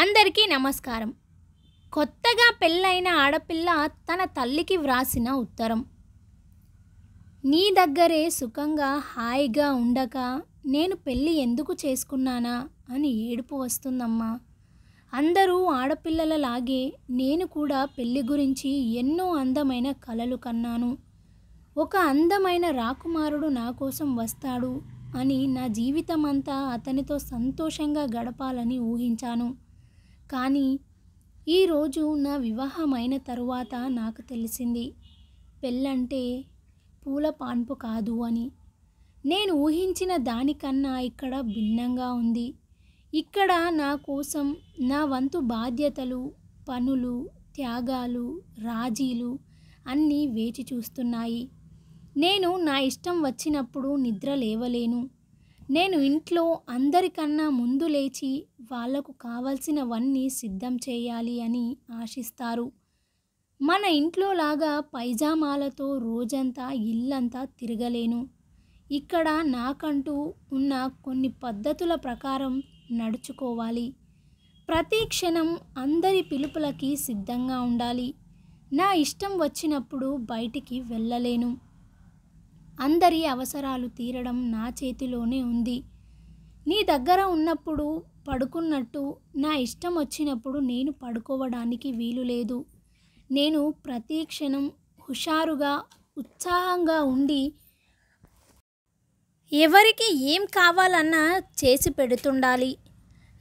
అందరికీ నమస్కారం కొత్తగా పెళ్ళైన ఆడపిల్ల తన తల్లికి వ్రాసిన ఉత్తరం నీ దగ్గరే సుఖంగా హాయిగా ఉండక నేను పెళ్ళి ఎందుకు చేసుకున్నానా అని ఏడుపు వస్తుందమ్మా అందరూ ఆడపిల్లలలాగే నేను కూడా పెళ్ళి గురించి ఎన్నో అందమైన కలలు కన్నాను ఒక అందమైన రాకుమారుడు నా కోసం వస్తాడు అని నా జీవితమంతా అతనితో సంతోషంగా గడపాలని ఊహించాను కానీ ఈరోజు నా వివాహమైన తరువాత నాకు తెలిసింది పెళ్ళంటే పూల పాన్పు కాదు అని నేను ఊహించిన దానికన్నా ఇక్కడ భిన్నంగా ఉంది ఇక్కడ నా కోసం నా వంతు బాధ్యతలు పనులు త్యాగాలు రాజీలు అన్నీ వేచి చూస్తున్నాయి నేను నా ఇష్టం వచ్చినప్పుడు నిద్ర లేవలేను నేను ఇంట్లో అందరికన్నా ముందు లేచి వాళ్లకు కావలసినవన్నీ సిద్ధం చేయాలి అని ఆశిస్తారు మన ఇంట్లో లాగా పైజామాలతో రోజంతా ఇల్లంతా తిరగలేను ఇక్కడ నాకంటూ ఉన్న కొన్ని పద్ధతుల ప్రకారం నడుచుకోవాలి ప్రతి క్షణం అందరి పిలుపులకి సిద్ధంగా ఉండాలి నా ఇష్టం వచ్చినప్పుడు బయటికి వెళ్ళలేను అందరి అవసరాలు తీరడం నా చేతిలోనే ఉంది నీ దగ్గర ఉన్నప్పుడు పడుకున్నట్టు నా ఇష్టం వచ్చినప్పుడు నేను పడుకోవడానికి వీలు లేదు నేను ప్రతి క్షణం హుషారుగా ఉత్సాహంగా ఉండి ఎవరికి ఏం కావాలన్నా చేసి పెడుతుండాలి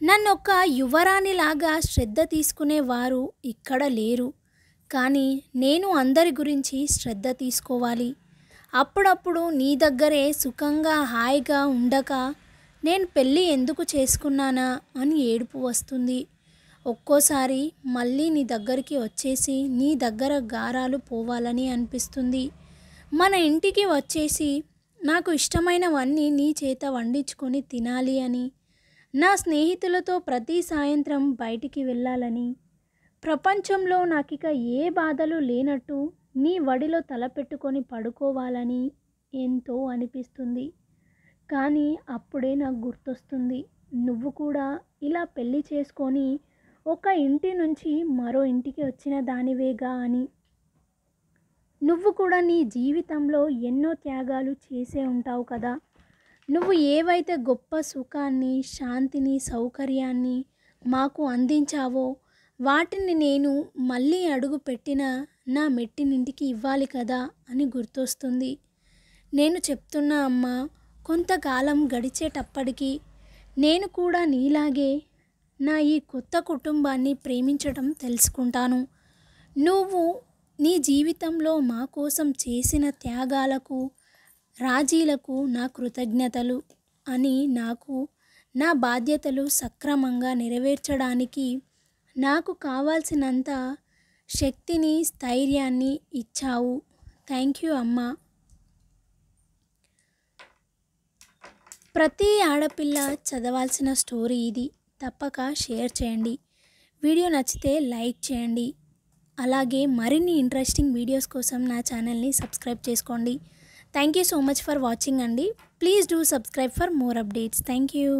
నన్ను ఒక యువరాణిలాగా శ్రద్ధ తీసుకునేవారు ఇక్కడ లేరు కానీ నేను అందరి గురించి శ్రద్ధ తీసుకోవాలి అప్పుడప్పుడు నీ దగ్గరే సుఖంగా హాయిగా ఉండక నేను పెళ్ళి ఎందుకు చేసుకున్నానా అని ఏడుపు వస్తుంది ఒక్కోసారి మళ్ళీ నీ దగ్గరికి వచ్చేసి నీ దగ్గర గారాలు పోవాలని అనిపిస్తుంది మన ఇంటికి వచ్చేసి నాకు ఇష్టమైనవన్నీ నీ చేత వండించుకొని తినాలి అని నా స్నేహితులతో ప్రతి సాయంత్రం బయటికి వెళ్ళాలని ప్రపంచంలో నాకిక ఏ బాధలు లేనట్టు నీ వడిలో తలపెట్టుకొని పడుకోవాలని ఎంతో అనిపిస్తుంది కానీ అప్పుడే నాకు గుర్తొస్తుంది నువ్వు కూడా ఇలా పెళ్ళి చేసుకొని ఒక ఇంటి నుంచి మరో ఇంటికి వచ్చిన దానివేగా అని నువ్వు కూడా నీ జీవితంలో ఎన్నో త్యాగాలు చేసే ఉంటావు కదా నువ్వు ఏవైతే గొప్ప సుఖాన్ని శాంతిని సౌకర్యాన్ని మాకు అందించావో వాటిని నేను మళ్ళీ అడుగు పెట్టిన నా మెట్టినింటికి ఇవ్వాలి కదా అని గుర్తొస్తుంది నేను చెప్తున్నా అమ్మ కొంతకాలం గడిచేటప్పటికీ నేను కూడా నీలాగే నా ఈ కొత్త కుటుంబాన్ని ప్రేమించడం తెలుసుకుంటాను నువ్వు నీ జీవితంలో మా కోసం చేసిన త్యాగాలకు రాజీలకు నా కృతజ్ఞతలు అని నాకు నా బాధ్యతలు సక్రమంగా నెరవేర్చడానికి నాకు కావాల్సినంత శక్తిని స్థైర్యాన్ని ఇచ్చావు థ్యాంక్ యూ అమ్మ ప్రతి ఆడపిల్ల చదవాల్సిన స్టోరీ ఇది తప్పక షేర్ చేయండి వీడియో నచ్చితే లైక్ చేయండి అలాగే మరిన్ని ఇంట్రెస్టింగ్ వీడియోస్ కోసం నా ఛానల్ని సబ్స్క్రైబ్ చేసుకోండి thank you so much for watching అండి please do subscribe for more updates thank you